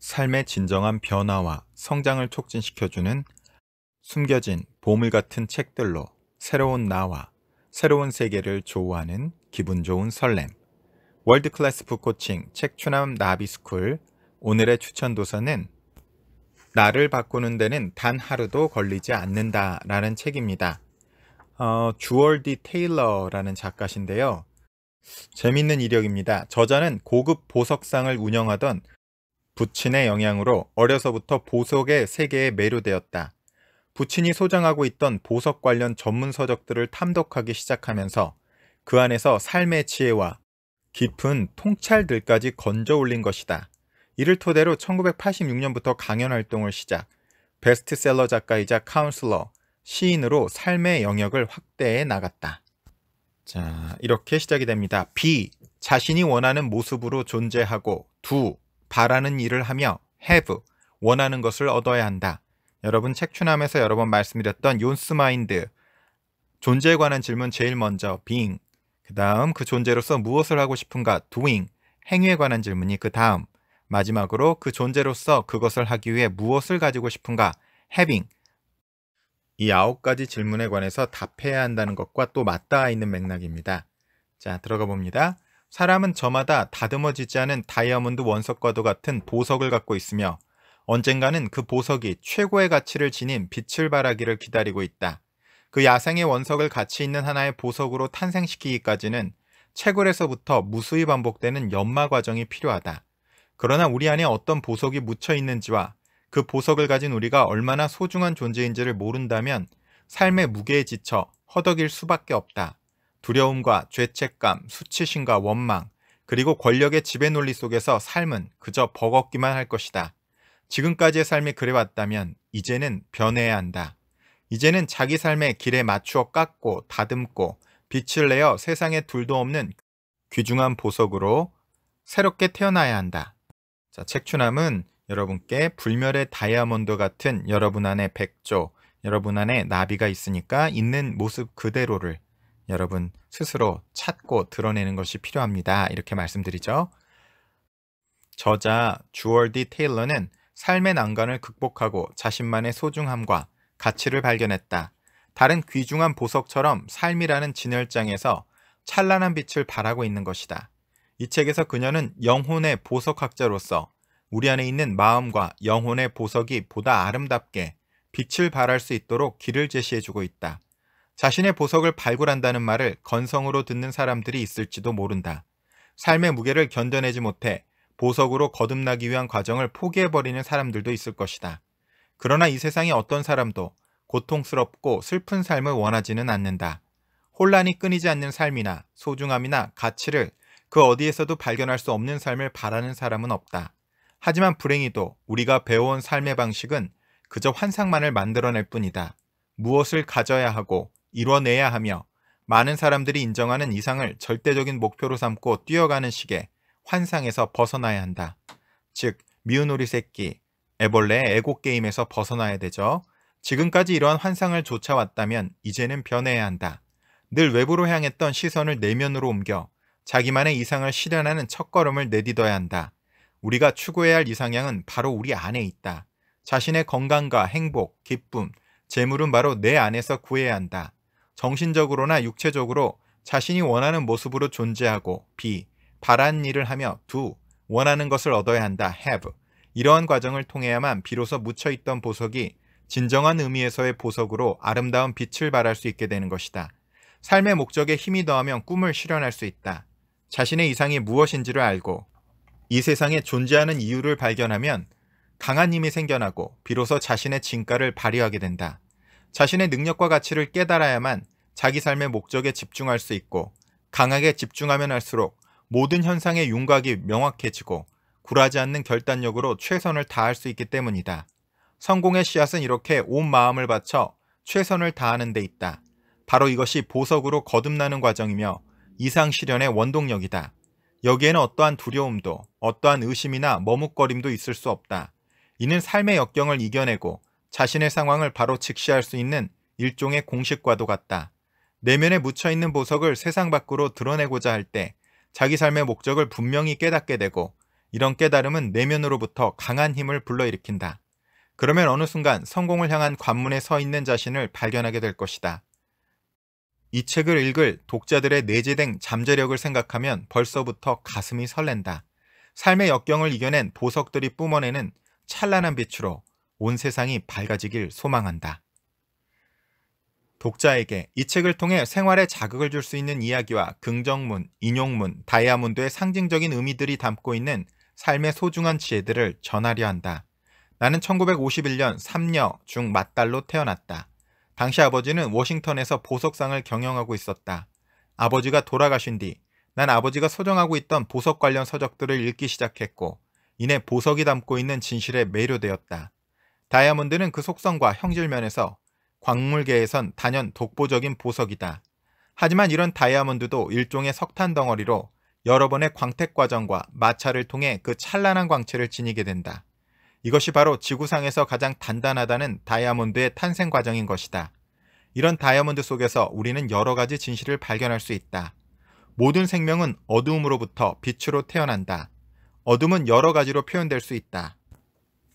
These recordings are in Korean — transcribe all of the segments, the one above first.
삶의 진정한 변화와 성장을 촉진시켜주는 숨겨진 보물 같은 책들로 새로운 나와 새로운 세계를 조우하는 기분 좋은 설렘. 월드 클래스 북코칭 책추남 나비스쿨 오늘의 추천 도서는 나를 바꾸는 데는 단 하루도 걸리지 않는다 라는 책입니다. 어, 주얼 디 테일러라는 작가신데요. 재밌는 이력입니다. 저자는 고급 보석상을 운영하던 부친의 영향으로 어려서부터 보석의 세계에 매료되었다. 부친이 소장하고 있던 보석 관련 전문 서적들을 탐독하기 시작하면서 그 안에서 삶의 지혜와 깊은 통찰들까지 건져 올린 것이다. 이를 토대로 1986년부터 강연 활동을 시작, 베스트셀러 작가이자 카운슬러, 시인으로 삶의 영역을 확대해 나갔다. 자, 이렇게 시작이 됩니다. B. 자신이 원하는 모습으로 존재하고, 두. 바라는 일을 하며 have, 원하는 것을 얻어야 한다. 여러분 책추남에서 여러 번 말씀드렸던 존스 마인드, 존재에 관한 질문 제일 먼저 being, 그 다음 그 존재로서 무엇을 하고 싶은가 doing, 행위에 관한 질문이 그 다음, 마지막으로 그 존재로서 그것을 하기 위해 무엇을 가지고 싶은가 having, 이 아홉 가지 질문에 관해서 답해야 한다는 것과 또 맞닿아 있는 맥락입니다. 자, 들어가 봅니다. 사람은 저마다 다듬어지지 않은 다이아몬드 원석과도 같은 보석을 갖고 있으며 언젠가는 그 보석이 최고의 가치를 지닌 빛을 발하기를 기다리고 있다. 그 야생의 원석을 가치 있는 하나의 보석으로 탄생시키기까지는 채굴에서부터 무수히 반복되는 연마 과정이 필요하다. 그러나 우리 안에 어떤 보석이 묻혀 있는지와 그 보석을 가진 우리가 얼마나 소중한 존재인지를 모른다면 삶의 무게에 지쳐 허덕일 수밖에 없다. 두려움과 죄책감, 수치심과 원망, 그리고 권력의 지배 논리 속에서 삶은 그저 버겁기만 할 것이다. 지금까지의 삶이 그래왔다면 이제는 변해야 한다. 이제는 자기 삶의 길에 맞추어 깎고 다듬고 빛을 내어 세상에 둘도 없는 귀중한 보석으로 새롭게 태어나야 한다. 자, 책추남은 여러분께 불멸의 다이아몬드 같은 여러분 안에 백조, 여러분 안에 나비가 있으니까 있는 모습 그대로를 여러분 스스로 찾고 드러내는 것이 필요합니다. 이렇게 말씀드리죠. 저자 주얼디 테일러는 삶의 난관을 극복하고 자신만의 소중함과 가치를 발견했다. 다른 귀중한 보석처럼 삶이라는 진열장에서 찬란한 빛을 발하고 있는 것이다. 이 책에서 그녀는 영혼의 보석학자로서 우리 안에 있는 마음과 영혼의 보석이 보다 아름답게 빛을 발할 수 있도록 길을 제시해주고 있다. 자신의 보석을 발굴한다는 말을 건성으로 듣는 사람들이 있을지도 모른다. 삶의 무게를 견뎌내지 못해 보석으로 거듭나기 위한 과정을 포기해버리는 사람들도 있을 것이다. 그러나 이세상에 어떤 사람도 고통스럽고 슬픈 삶을 원하지는 않는다. 혼란이 끊이지 않는 삶이나 소중함이나 가치를 그 어디에서도 발견할 수 없는 삶을 바라는 사람은 없다. 하지만 불행히도 우리가 배워온 삶의 방식은 그저 환상만을 만들어낼 뿐이다. 무엇을 가져야 하고 이뤄내야 하며 많은 사람들이 인정하는 이상을 절대적인 목표로 삼고 뛰어가는 식의 환상에서 벗어나야 한다. 즉, 미운 오리 새끼, 애벌레의 애고게임에서 벗어나야 되죠. 지금까지 이러한 환상을 쫓아왔다면 이제는 변해야 한다. 늘 외부로 향했던 시선을 내면으로 옮겨 자기만의 이상을 실현하는 첫걸음을 내딛어야 한다. 우리가 추구해야 할 이상향은 바로 우리 안에 있다. 자신의 건강과 행복, 기쁨, 재물은 바로 내 안에서 구해야 한다. 정신적으로나 육체적으로 자신이 원하는 모습으로 존재하고 b. 바란 일을 하며 두 원하는 것을 얻어야 한다 have. 이러한 과정을 통해야만 비로소 묻혀있던 보석이 진정한 의미에서의 보석으로 아름다운 빛을 발할 수 있게 되는 것이다. 삶의 목적에 힘이 더하면 꿈을 실현할 수 있다. 자신의 이상이 무엇인지를 알고 이 세상에 존재하는 이유를 발견하면 강한 힘이 생겨나고 비로소 자신의 진가를 발휘하게 된다. 자신의 능력과 가치를 깨달아야만 자기 삶의 목적에 집중할 수 있고 강하게 집중하면 할수록 모든 현상의 윤곽이 명확해지고 굴하지 않는 결단력으로 최선을 다할 수 있기 때문이다. 성공의 씨앗은 이렇게 온 마음을 바쳐 최선을 다하는 데 있다. 바로 이것이 보석으로 거듭나는 과정이며 이상 실현의 원동력이다. 여기에는 어떠한 두려움도 어떠한 의심이나 머뭇거림도 있을 수 없다. 이는 삶의 역경을 이겨내고 자신의 상황을 바로 직시할 수 있는 일종의 공식과도 같다. 내면에 묻혀있는 보석을 세상 밖으로 드러내고자 할 때 자기 삶의 목적을 분명히 깨닫게 되고 이런 깨달음은 내면으로부터 강한 힘을 불러일으킨다. 그러면 어느 순간 성공을 향한 관문에 서 있는 자신을 발견하게 될 것이다. 이 책을 읽을 독자들의 내재된 잠재력을 생각하면 벌써부터 가슴이 설렌다. 삶의 역경을 이겨낸 보석들이 뿜어내는 찬란한 빛으로 온 세상이 밝아지길 소망한다. 독자에게 이 책을 통해 생활에 자극을 줄 수 있는 이야기와 긍정문, 인용문, 다이아몬드의 상징적인 의미들이 담고 있는 삶의 소중한 지혜들을 전하려 한다. 나는 1951년 3녀중 맏딸로 태어났다. 당시 아버지는 워싱턴에서 보석상을 경영하고 있었다. 아버지가 돌아가신 뒤 난 아버지가 소정하고 있던 보석 관련 서적들을 읽기 시작했고 이내 보석이 담고 있는 진실에 매료되었다. 다이아몬드는 그 속성과 형질면에서 광물계에선 단연 독보적인 보석이다. 하지만 이런 다이아몬드도 일종의 석탄 덩어리로 여러 번의 광택 과정과 마찰을 통해 그 찬란한 광채를 지니게 된다. 이것이 바로 지구상에서 가장 단단하다는 다이아몬드의 탄생 과정인 것이다. 이런 다이아몬드 속에서 우리는 여러 가지 진실을 발견할 수 있다. 모든 생명은 어두움으로부터 빛으로 태어난다. 어둠은 여러 가지로 표현될 수 있다.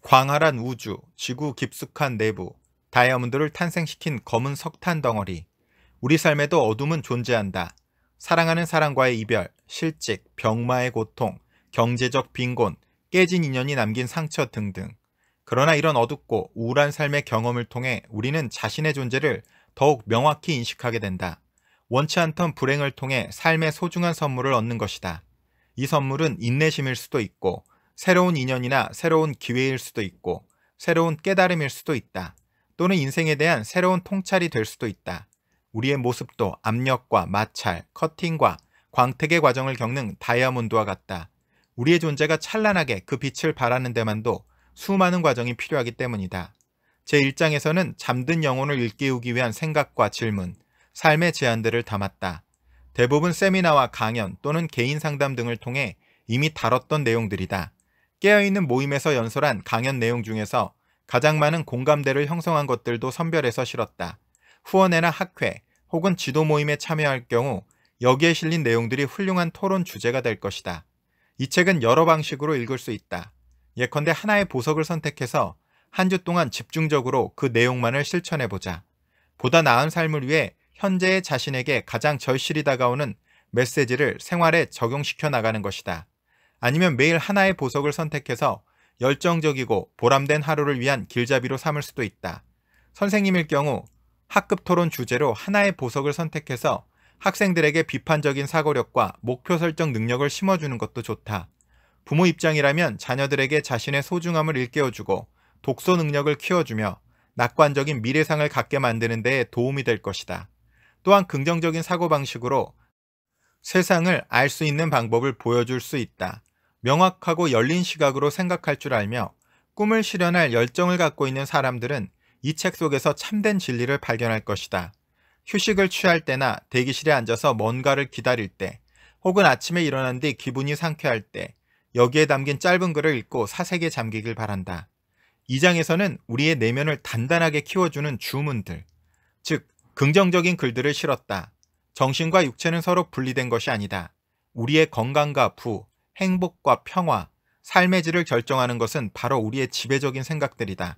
광활한 우주, 지구 깊숙한 내부, 다이아몬드를 탄생시킨 검은 석탄 덩어리. 우리 삶에도 어둠은 존재한다. 사랑하는 사람과의 이별, 실직, 병마의 고통, 경제적 빈곤, 깨진 인연이 남긴 상처 등등. 그러나 이런 어둡고 우울한 삶의 경험을 통해 우리는 자신의 존재를 더욱 명확히 인식하게 된다. 원치 않던 불행을 통해 삶의 소중한 선물을 얻는 것이다. 이 선물은 인내심일 수도 있고, 새로운 인연이나 새로운 기회일 수도 있고, 새로운 깨달음일 수도 있다. 또는 인생에 대한 새로운 통찰이 될 수도 있다. 우리의 모습도 압력과 마찰, 커팅과 광택의 과정을 겪는 다이아몬드와 같다. 우리의 존재가 찬란하게 그 빛을 바라는 데만도 수많은 과정이 필요하기 때문이다. 제1장에서는 잠든 영혼을 일깨우기 위한 생각과 질문, 삶의 제안들을 담았다. 대부분 세미나와 강연 또는 개인 상담 등을 통해 이미 다뤘던 내용들이다. 깨어있는 모임에서 연설한 강연 내용 중에서 가장 많은 공감대를 형성한 것들도 선별해서 실었다. 후원회나 학회 혹은 지도 모임에 참여할 경우 여기에 실린 내용들이 훌륭한 토론 주제가 될 것이다. 이 책은 여러 방식으로 읽을 수 있다. 예컨대 하나의 보석을 선택해서 한 주 동안 집중적으로 그 내용만을 실천해보자. 보다 나은 삶을 위해 현재의 자신에게 가장 절실히 다가오는 메시지를 생활에 적용시켜 나가는 것이다. 아니면 매일 하나의 보석을 선택해서 열정적이고 보람된 하루를 위한 길잡이로 삼을 수도 있다. 선생님일 경우 학급 토론 주제로 하나의 보석을 선택해서 학생들에게 비판적인 사고력과 목표 설정 능력을 심어주는 것도 좋다. 부모 입장이라면 자녀들에게 자신의 소중함을 일깨워주고 독서 능력을 키워주며 낙관적인 미래상을 갖게 만드는 데에 도움이 될 것이다. 또한 긍정적인 사고방식으로 세상을 알 수 있는 방법을 보여줄 수 있다. 명확하고 열린 시각으로 생각할 줄 알며 꿈을 실현할 열정을 갖고 있는 사람들은 이 책 속에서 참된 진리를 발견할 것이다. 휴식을 취할 때나 대기실에 앉아서 뭔가를 기다릴 때 혹은 아침에 일어난 뒤 기분이 상쾌할 때 여기에 담긴 짧은 글을 읽고 사색에 잠기길 바란다. 이 장에서는 우리의 내면을 단단하게 키워주는 주문들, 즉 긍정적인 글들을 실었다. 정신과 육체는 서로 분리된 것이 아니다. 우리의 건강과 부, 행복과 평화, 삶의 질을 결정하는 것은 바로 우리의 지배적인 생각들이다.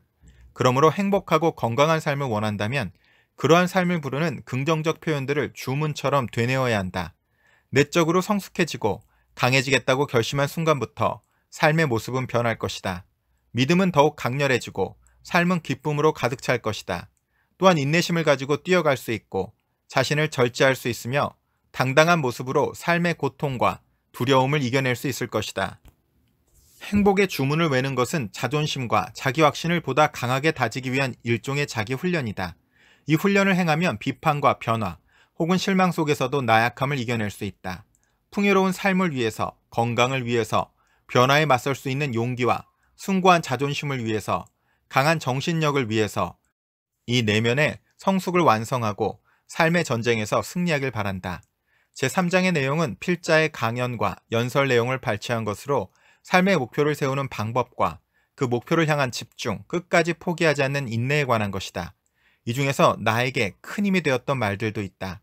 그러므로 행복하고 건강한 삶을 원한다면 그러한 삶을 부르는 긍정적 표현들을 주문처럼 되뇌어야 한다. 내적으로 성숙해지고 강해지겠다고 결심한 순간부터 삶의 모습은 변할 것이다. 믿음은 더욱 강렬해지고 삶은 기쁨으로 가득 찰 것이다. 또한 인내심을 가지고 뛰어갈 수 있고 자신을 절제할 수 있으며 당당한 모습으로 삶의 고통과 두려움을 이겨낼 수 있을 것이다. 행복의 주문을 외는 것은 자존심과 자기 확신을 보다 강하게 다지기 위한 일종의 자기 훈련이다. 이 훈련을 행하면 비판과 변화 혹은 실망 속에서도 나약함을 이겨낼 수 있다. 풍요로운 삶을 위해서, 건강을 위해서, 변화에 맞설 수 있는 용기와 숭고한 자존심을 위해서, 강한 정신력을 위해서 이 내면의 성숙을 완성하고 삶의 전쟁에서 승리하길 바란다. 제3장의 내용은 필자의 강연과 연설 내용을 발췌한 것으로 삶의 목표를 세우는 방법과 그 목표를 향한 집중, 끝까지 포기하지 않는 인내에 관한 것이다. 이 중에서 나에게 큰 힘이 되었던 말들도 있다.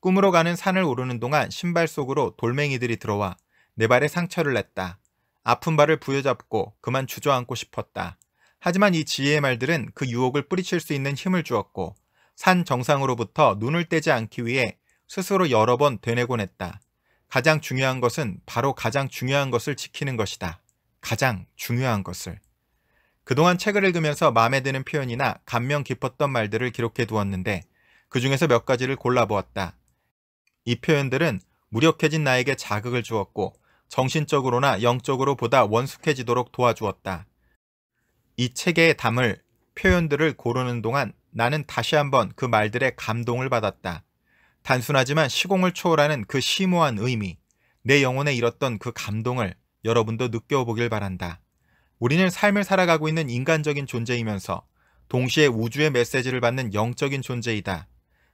꿈으로 가는 산을 오르는 동안 신발 속으로 돌멩이들이 들어와 내 발에 상처를 냈다. 아픈 발을 부여잡고 그만 주저앉고 싶었다. 하지만 이 지혜의 말들은 그 유혹을 뿌리칠 수 있는 힘을 주었고 산 정상으로부터 눈을 떼지 않기 위해 스스로 여러 번 되뇌곤 했다. 가장 중요한 것은 바로 가장 중요한 것을 지키는 것이다. 가장 중요한 것을. 그동안 책을 읽으면서 마음에 드는 표현이나 감명 깊었던 말들을 기록해 두었는데 그 중에서 몇 가지를 골라보았다. 이 표현들은 무력해진 나에게 자극을 주었고 정신적으로나 영적으로 보다 원숙해지도록 도와주었다. 이 책에 담을 표현들을 고르는 동안 나는 다시 한번 그 말들의 감동을 받았다. 단순하지만 시공을 초월하는 그 심오한 의미, 내 영혼에 잃었던 그 감동을 여러분도 느껴보길 바란다. 우리는 삶을 살아가고 있는 인간적인 존재이면서 동시에 우주의 메시지를 받는 영적인 존재이다.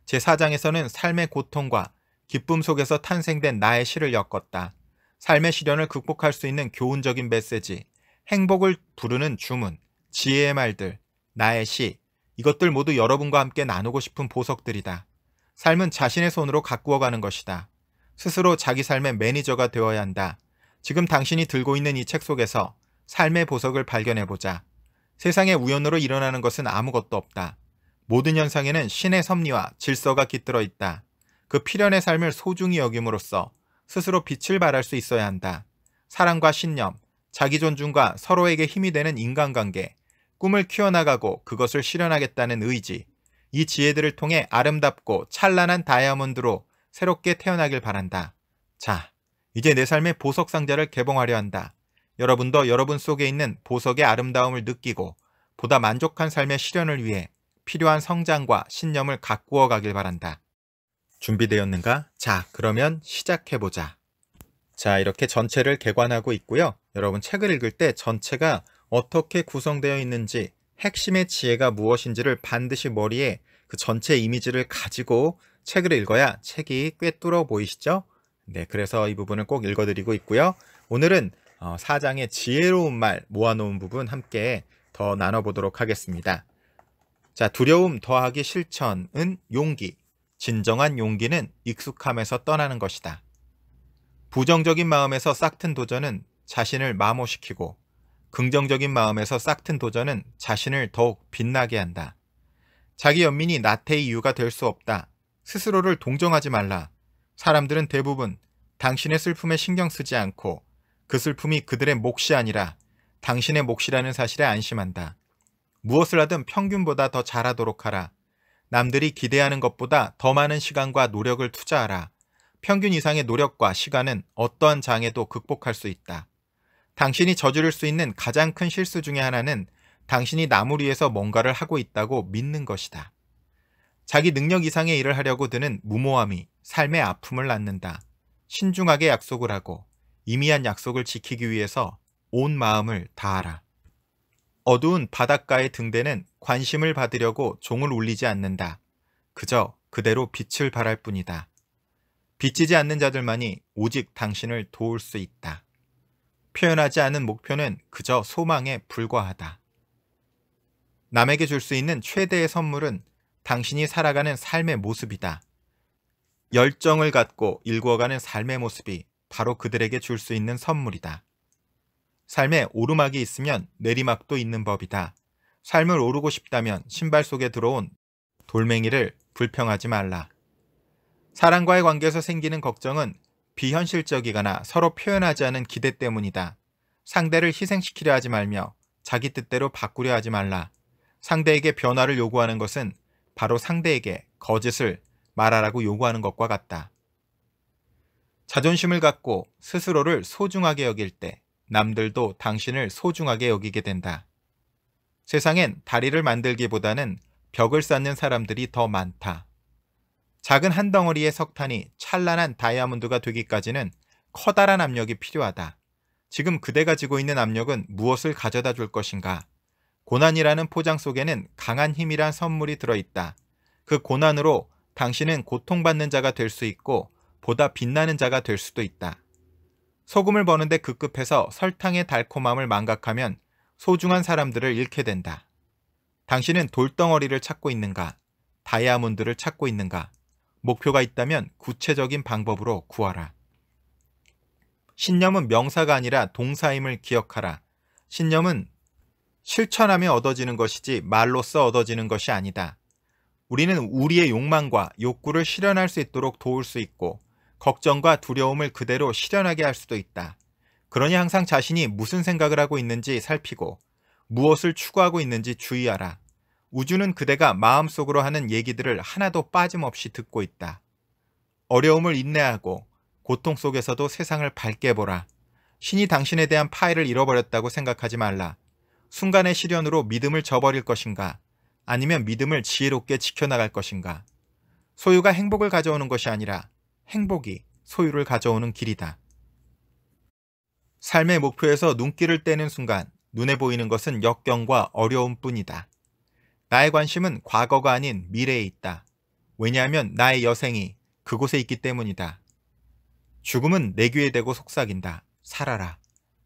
제4장에서는 삶의 고통과 기쁨 속에서 탄생된 나의 시를 엮었다. 삶의 시련을 극복할 수 있는 교훈적인 메시지, 행복을 부르는 주문, 지혜의 말들, 나의 시, 이것들 모두 여러분과 함께 나누고 싶은 보석들이다. 삶은 자신의 손으로 가꾸어 가는 것이다. 스스로 자기 삶의 매니저가 되어야 한다. 지금 당신이 들고 있는 이 책 속에서 삶의 보석을 발견해보자. 세상의 우연으로 일어나는 것은 아무것도 없다. 모든 현상에는 신의 섭리와 질서가 깃들어 있다. 그 필연의 삶을 소중히 여김으로써 스스로 빛을 발할 수 있어야 한다. 사랑과 신념, 자기 존중과 서로에게 힘이 되는 인간관계, 꿈을 키워나가고 그것을 실현하겠다는 의지, 이 지혜들을 통해 아름답고 찬란한 다이아몬드로 새롭게 태어나길 바란다. 자, 이제 내 삶의 보석 상자를 개봉하려 한다. 여러분도 여러분 속에 있는 보석의 아름다움을 느끼고 보다 만족한 삶의 실현을 위해 필요한 성장과 신념을 가꾸어 가길 바란다. 준비되었는가? 자, 그러면 시작해보자. 자, 이렇게 전체를 개관하고 있고요. 여러분 책을 읽을 때 전체가 어떻게 구성되어 있는지 핵심의 지혜가 무엇인지를 반드시 머리에 그 전체 이미지를 가지고 책을 읽어야 책이 꿰뚫어 보이시죠? 네, 그래서 이 부분을 꼭 읽어드리고 있고요. 오늘은 어, 사장의 지혜로운 말 모아놓은 부분 함께 더 나눠보도록 하겠습니다. 자, 두려움 더하기 실천은 용기. 진정한 용기는 익숙함에서 떠나는 것이다. 부정적인 마음에서 싹튼 도전은 자신을 마모시키고 긍정적인 마음에서 싹튼 도전은 자신을 더욱 빛나게 한다. 자기 연민이 나태의 이유가 될 수 없다. 스스로를 동정하지 말라. 사람들은 대부분 당신의 슬픔에 신경 쓰지 않고 그 슬픔이 그들의 몫이 아니라 당신의 몫이라는 사실에 안심한다. 무엇을 하든 평균보다 더 잘하도록 하라. 남들이 기대하는 것보다 더 많은 시간과 노력을 투자하라. 평균 이상의 노력과 시간은 어떠한 장애도 극복할 수 있다. 당신이 저지를 수 있는 가장 큰 실수 중의 하나는 당신이 남을 위해서 뭔가를 하고 있다고 믿는 것이다. 자기 능력 이상의 일을 하려고 드는 무모함이 삶의 아픔을 낳는다. 신중하게 약속을 하고 임미한 약속을 지키기 위해서 온 마음을 다하라. 어두운 바닷가의 등대는 관심을 받으려고 종을 울리지 않는다. 그저 그대로 빛을 발할 뿐이다. 빛지지 않는 자들만이 오직 당신을 도울 수 있다. 표현하지 않은 목표는 그저 소망에 불과하다. 남에게 줄 수 있는 최대의 선물은 당신이 살아가는 삶의 모습이다. 열정을 갖고 일궈가는 삶의 모습이 바로 그들에게 줄 수 있는 선물이다. 삶에 오르막이 있으면 내리막도 있는 법이다. 삶을 오르고 싶다면 신발 속에 들어온 돌멩이를 불평하지 말라. 사랑과의 관계에서 생기는 걱정은 비현실적이거나 서로 표현하지 않은 기대 때문이다. 상대를 희생시키려 하지 말며 자기 뜻대로 바꾸려 하지 말라. 상대에게 변화를 요구하는 것은 바로 상대에게 거짓을 말하라고 요구하는 것과 같다. 자존심을 갖고 스스로를 소중하게 여길 때 남들도 당신을 소중하게 여기게 된다. 세상엔 다리를 만들기보다는 벽을 쌓는 사람들이 더 많다. 작은 한 덩어리의 석탄이 찬란한 다이아몬드가 되기까지는 커다란 압력이 필요하다. 지금 그대가 지고 있는 압력은 무엇을 가져다 줄 것인가? 고난이라는 포장 속에는 강한 힘이란 선물이 들어있다. 그 고난으로 당신은 고통받는 자가 될 수 있고 보다 빛나는 자가 될 수도 있다. 소금을 버는데 급급해서 설탕의 달콤함을 망각하면 소중한 사람들을 잃게 된다. 당신은 돌덩어리를 찾고 있는가? 다이아몬드를 찾고 있는가? 목표가 있다면 구체적인 방법으로 구하라. 신념은 명사가 아니라 동사임을 기억하라. 신념은 실천하며 얻어지는 것이지 말로써 얻어지는 것이 아니다. 우리는 우리의 욕망과 욕구를 실현할 수 있도록 도울 수 있고 걱정과 두려움을 그대로 실현하게 할 수도 있다. 그러니 항상 자신이 무슨 생각을 하고 있는지 살피고 무엇을 추구하고 있는지 주의하라. 우주는 그대가 마음속으로 하는 얘기들을 하나도 빠짐없이 듣고 있다. 어려움을 인내하고 고통 속에서도 세상을 밝게 보라. 신이 당신에 대한 파일을 잃어버렸다고 생각하지 말라. 순간의 시련으로 믿음을 저버릴 것인가 아니면 믿음을 지혜롭게 지켜나갈 것인가. 소유가 행복을 가져오는 것이 아니라 행복이 소유를 가져오는 길이다. 삶의 목표에서 눈길을 떼는 순간 눈에 보이는 것은 역경과 어려움뿐이다. 나의 관심은 과거가 아닌 미래에 있다. 왜냐하면 나의 여생이 그곳에 있기 때문이다. 죽음은 내 귀에 대고 속삭인다. 살아라.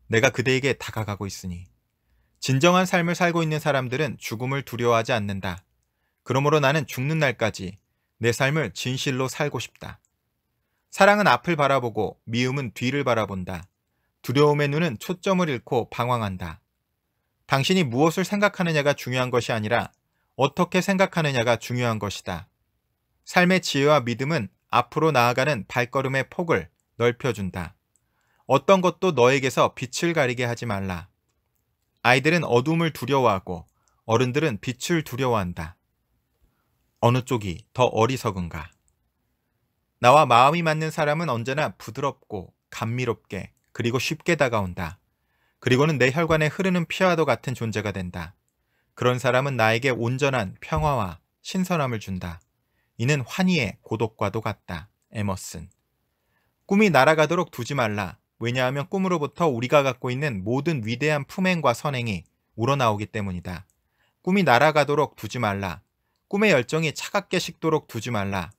내가 그대에게 다가가고 있으니. 진정한 삶을 살고 있는 사람들은 죽음을 두려워하지 않는다. 그러므로 나는 죽는 날까지 내 삶을 진실로 살고 싶다. 사랑은 앞을 바라보고 미움은 뒤를 바라본다. 두려움의 눈은 초점을 잃고 방황한다. 당신이 무엇을 생각하느냐가 중요한 것이 아니라 어떻게 생각하느냐가 중요한 것이다. 삶의 지혜와 믿음은 앞으로 나아가는 발걸음의 폭을 넓혀준다. 어떤 것도 너에게서 빛을 가리게 하지 말라. 아이들은 어둠을 두려워하고 어른들은 빛을 두려워한다. 어느 쪽이 더 어리석은가? 나와 마음이 맞는 사람은 언제나 부드럽고 감미롭게 그리고 쉽게 다가온다. 그리고는 내 혈관에 흐르는 피와도 같은 존재가 된다. 그런 사람은 나에게 온전한 평화와 신선함을 준다. 이는 환희의 고독과도 같다. 에머슨. 꿈이 날아가도록 두지 말라. 왜냐하면 꿈으로부터 우리가 갖고 있는 모든 위대한 품행과 선행이 우러나오기 때문이다. 꿈이 날아가도록 두지 말라. 꿈의 열정이 차갑게 식도록 두지 말라.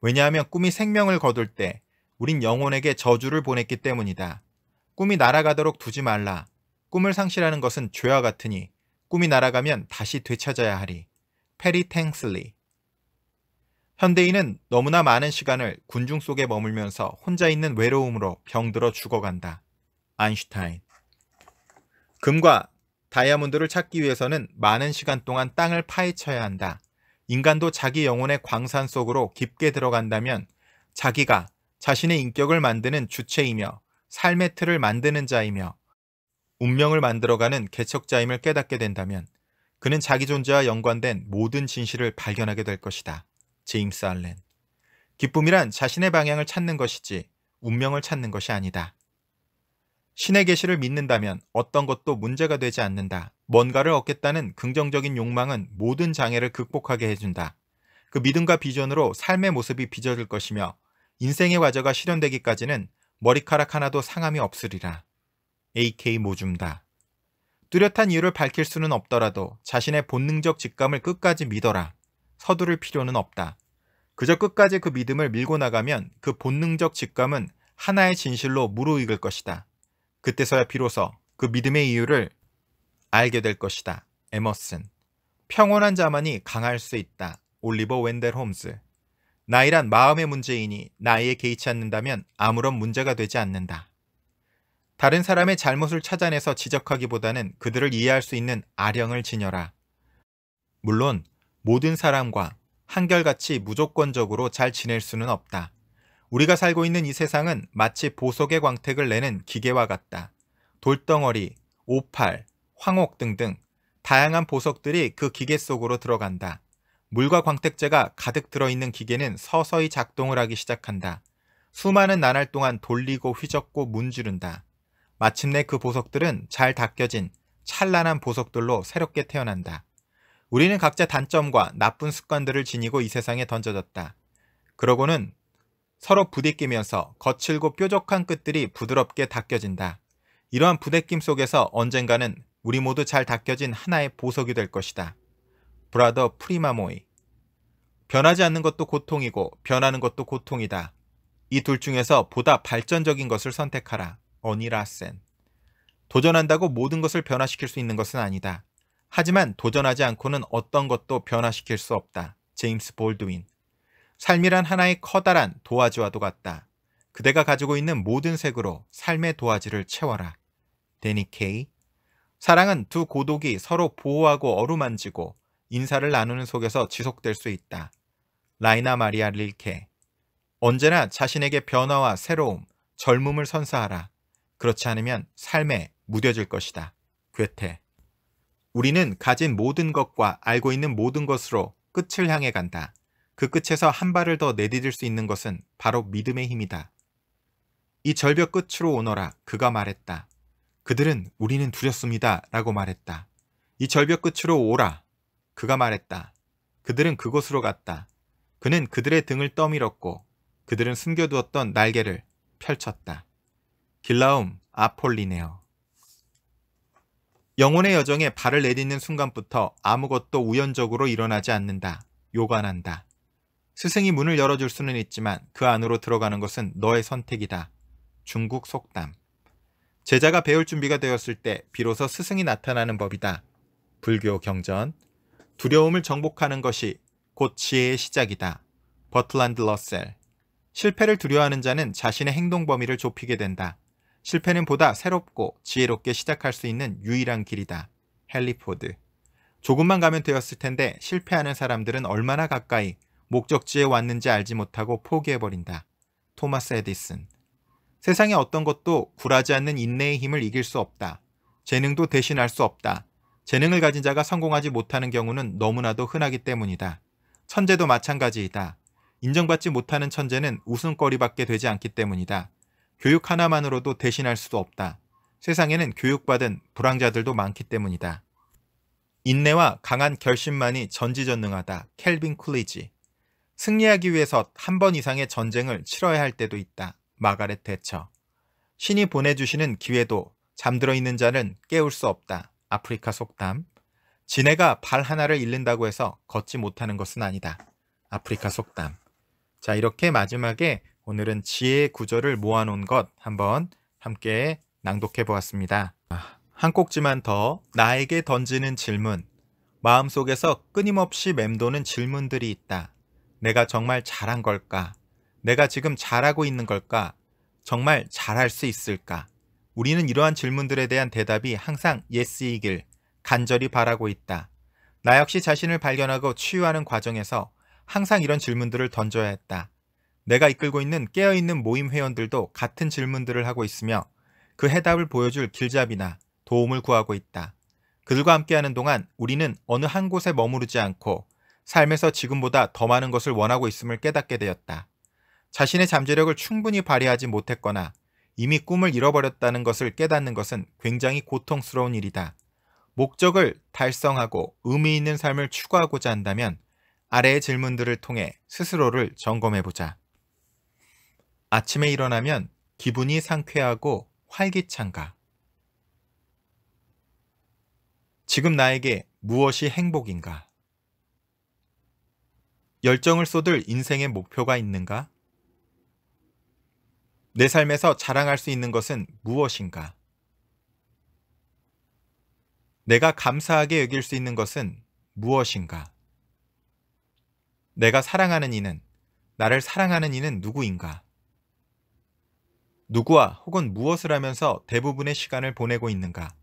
왜냐하면 꿈이 생명을 거둘 때 우린 영혼에게 저주를 보냈기 때문이다. 꿈이 날아가도록 두지 말라. 꿈을 상실하는 것은 죄와 같으니 꿈이 날아가면 다시 되찾아야 하리. 페리 탱슬리 현대인은 너무나 많은 시간을 군중 속에 머물면서 혼자 있는 외로움으로 병들어 죽어간다. 아인슈타인 금과 다이아몬드를 찾기 위해서는 많은 시간 동안 땅을 파헤쳐야 한다. 인간도 자기 영혼의 광산 속으로 깊게 들어간다면 자기가 자신의 인격을 만드는 주체이며 삶의 틀을 만드는 자이며 운명을 만들어가는 개척자임을 깨닫게 된다면 그는 자기 존재와 연관된 모든 진실을 발견하게 될 것이다. 제임스 알렌. 기쁨이란 자신의 방향을 찾는 것이지 운명을 찾는 것이 아니다. 신의 계시를 믿는다면 어떤 것도 문제가 되지 않는다. 뭔가를 얻겠다는 긍정적인 욕망은 모든 장애를 극복하게 해준다. 그 믿음과 비전으로 삶의 모습이 빚어질 것이며 인생의 과제가 실현되기까지는 머리카락 하나도 상함이 없으리라. AK 모줌다. 뚜렷한 이유를 밝힐 수는 없더라도 자신의 본능적 직감을 끝까지 믿어라. 서두를 필요는 없다. 그저 끝까지 그 믿음을 밀고 나가면 그 본능적 직감은 하나의 진실로 무르익을 것이다. 그때서야 비로소 그 믿음의 이유를 알게 될 것이다. 에머슨. 평온한 자만이 강할 수 있다. 올리버 웬델 홈즈. 나이란 마음의 문제이니 나이에 개의치 않는다면 아무런 문제가 되지 않는다. 다른 사람의 잘못을 찾아내서 지적하기보다는 그들을 이해할 수 있는 아령을 지녀라. 물론 모든 사람과 한결같이 무조건적으로 잘 지낼 수는 없다. 우리가 살고 있는 이 세상은 마치 보석의 광택을 내는 기계와 같다. 돌덩어리, 오팔, 황옥 등등 다양한 보석들이 그 기계 속으로 들어간다. 물과 광택제가 가득 들어있는 기계는 서서히 작동을 하기 시작한다. 수많은 나날 동안 돌리고 휘젓고 문지른다. 마침내 그 보석들은 잘 닦여진 찬란한 보석들로 새롭게 태어난다. 우리는 각자 단점과 나쁜 습관들을 지니고 이 세상에 던져졌다. 그러고는 서로 부딪히면서 거칠고 뾰족한 끝들이 부드럽게 닦여진다. 이러한 부대낌 속에서 언젠가는 우리 모두 잘 닦여진 하나의 보석이 될 것이다. 브라더 프리마모이 변하지 않는 것도 고통이고 변하는 것도 고통이다. 이 둘 중에서 보다 발전적인 것을 선택하라. 어니라센. 도전한다고 모든 것을 변화시킬 수 있는 것은 아니다. 하지만 도전하지 않고는 어떤 것도 변화시킬 수 없다. 제임스 볼드윈. 삶이란 하나의 커다란 도화지와도 같다. 그대가 가지고 있는 모든 색으로 삶의 도화지를 채워라. 데니 케이. 사랑은 두 고독이 서로 보호하고 어루만지고 인사를 나누는 속에서 지속될 수 있다. 라이나 마리아 릴케. 언제나 자신에게 변화와 새로움, 젊음을 선사하라. 그렇지 않으면 삶에 무뎌질 것이다. 괴테. 우리는 가진 모든 것과 알고 있는 모든 것으로 끝을 향해 간다. 그 끝에서 한 발을 더 내디딜 수 있는 것은 바로 믿음의 힘이다. 이 절벽 끝으로 오너라 그가 말했다. 그들은 우리는 두렵습니다 라고 말했다. 이 절벽 끝으로 오라 그가 말했다. 그들은 그곳으로 갔다. 그는 그들의 등을 떠밀었고 그들은 숨겨두었던 날개를 펼쳤다. 길라움 아폴리네어 영혼의 여정에 발을 내딛는 순간부터 아무것도 우연적으로 일어나지 않는다. 요관한다. 스승이 문을 열어줄 수는 있지만 그 안으로 들어가는 것은 너의 선택이다. 중국 속담 제자가 배울 준비가 되었을 때 비로소 스승이 나타나는 법이다. 불교 경전 두려움을 정복하는 것이 곧 지혜의 시작이다. 버틀란드 러셀 실패를 두려워하는 자는 자신의 행동 범위를 좁히게 된다. 실패는 보다 새롭고 지혜롭게 시작할 수 있는 유일한 길이다. 헨리포드. 조금만 가면 되었을 텐데 실패하는 사람들은 얼마나 가까이 목적지에 왔는지 알지 못하고 포기해버린다. 토마스 에디슨. 세상에 어떤 것도 굴하지 않는 인내의 힘을 이길 수 없다. 재능도 대신할 수 없다. 재능을 가진 자가 성공하지 못하는 경우는 너무나도 흔하기 때문이다. 천재도 마찬가지이다. 인정받지 못하는 천재는 웃음거리밖에 되지 않기 때문이다. 교육 하나만으로도 대신할 수도 없다. 세상에는 교육받은 불황자들도 많기 때문이다. 인내와 강한 결심만이 전지전능하다. 켈빈 쿨리지. 승리하기 위해서 한 번 이상의 전쟁을 치러야 할 때도 있다. 마가렛 대처. 신이 보내주시는 기회도 잠들어 있는 자는 깨울 수 없다. 아프리카 속담. 지네가 발 하나를 잃는다고 해서 걷지 못하는 것은 아니다. 아프리카 속담. 자, 이렇게 마지막에 오늘은 지혜의 구절을 모아놓은 것 한번 함께 낭독해 보았습니다. 아, 한 꼭지만 더 나에게 던지는 질문 마음속에서 끊임없이 맴도는 질문들이 있다. 내가 정말 잘한 걸까? 내가 지금 잘하고 있는 걸까? 정말 잘할 수 있을까? 우리는 이러한 질문들에 대한 대답이 항상 예스이길 간절히 바라고 있다. 나 역시 자신을 발견하고 치유하는 과정에서 항상 이런 질문들을 던져야 했다. 내가 이끌고 있는 깨어있는 모임 회원들도 같은 질문들을 하고 있으며 그 해답을 보여줄 길잡이나 도움을 구하고 있다. 그들과 함께하는 동안 우리는 어느 한 곳에 머무르지 않고 삶에서 지금보다 더 많은 것을 원하고 있음을 깨닫게 되었다. 자신의 잠재력을 충분히 발휘하지 못했거나 이미 꿈을 잃어버렸다는 것을 깨닫는 것은 굉장히 고통스러운 일이다. 목적을 달성하고 의미 있는 삶을 추구하고자 한다면 아래의 질문들을 통해 스스로를 점검해보자. 아침에 일어나면 기분이 상쾌하고 활기찬가? 지금 나에게 무엇이 행복인가? 열정을 쏟을 인생의 목표가 있는가? 내 삶에서 자랑할 수 있는 것은 무엇인가? 내가 감사하게 여길 수 있는 것은 무엇인가? 내가 사랑하는 이는, 나를 사랑하는 이는 누구인가? 누구와 혹은 무엇을 하면서 대부분의 시간을 보내고 있는가?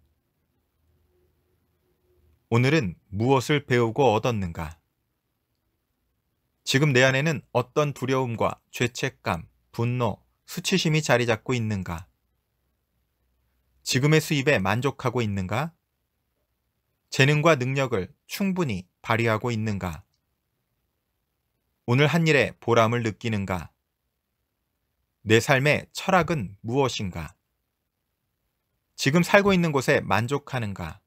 오늘은 무엇을 배우고 얻었는가? 지금 내 안에는 어떤 두려움과 죄책감, 분노, 수치심이 자리 잡고 있는가? 지금의 수입에 만족하고 있는가? 재능과 능력을 충분히 발휘하고 있는가? 오늘 한 일에 보람을 느끼는가? 내 삶의 철학은 무엇인가? 지금 살고 있는 곳에 만족하는가?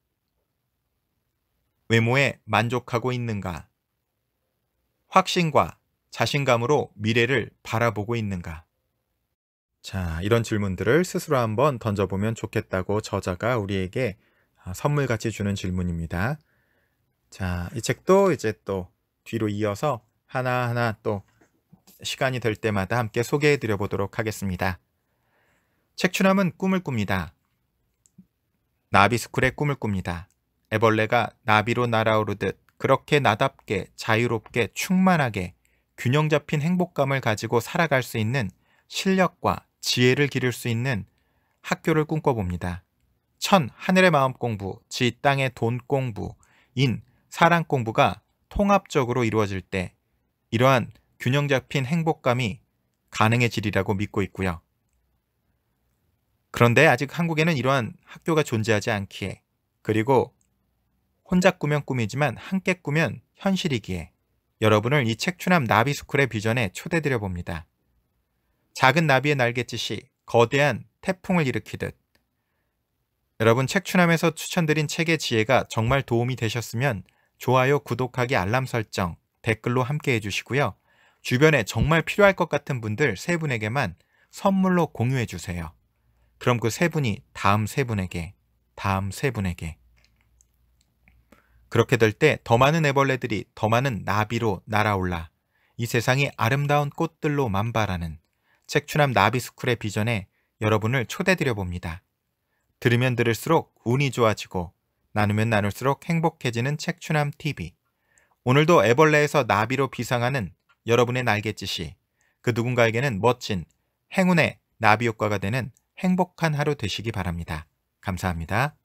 외모에 만족하고 있는가? 확신과 자신감으로 미래를 바라보고 있는가? 자, 이런 질문들을 스스로 한번 던져보면 좋겠다고 저자가 우리에게 아, 선물같이 주는 질문입니다. 자, 이 책도 이제 또 뒤로 이어서 하나하나 또 시간이 될 때마다 함께 소개해 드려 보도록 하겠습니다. 책추남은 꿈을 꿉니다. 나비스쿨의 꿈을 꿉니다. 애벌레가 나비로 날아오르듯 그렇게 나답게 자유롭게 충만하게 균형 잡힌 행복감을 가지고 살아갈 수 있는 실력과 지혜를 기를 수 있는 학교를 꿈꿔봅니다. 천, 하늘의 마음 공부, 지, 땅의 돈 공부, 인, 사랑 공부가 통합적으로 이루어질 때 이러한 균형 잡힌 행복감이 가능해지리라고 믿고 있고요. 그런데 아직 한국에는 이러한 학교가 존재하지 않기에 그리고 혼자 꾸면 꿈이지만 함께 꾸면 현실이기에 여러분을 이 책추남 나비스쿨의 비전에 초대드려 봅니다. 작은 나비의 날갯짓이 거대한 태풍을 일으키듯 여러분 책추남에서 추천드린 책의 지혜가 정말 도움이 되셨으면 좋아요, 구독하기, 알람 설정, 댓글로 함께 해주시고요. 주변에 정말 필요할 것 같은 분들 세 분에게만 선물로 공유해 주세요. 그럼 그 세 분이 다음 세 분에게, 다음 세 분에게. 그렇게 될 때 더 많은 애벌레들이 더 많은 나비로 날아올라 이 세상이 아름다운 꽃들로 만발하는 책추남 나비스쿨의 비전에 여러분을 초대드려 봅니다. 들으면 들을수록 운이 좋아지고 나누면 나눌수록 행복해지는 책추남 TV. 오늘도 애벌레에서 나비로 비상하는 여러분의 날갯짓이 그 누군가에게는 멋진 행운의 나비 효과가 되는 행복한 하루 되시기 바랍니다. 감사합니다.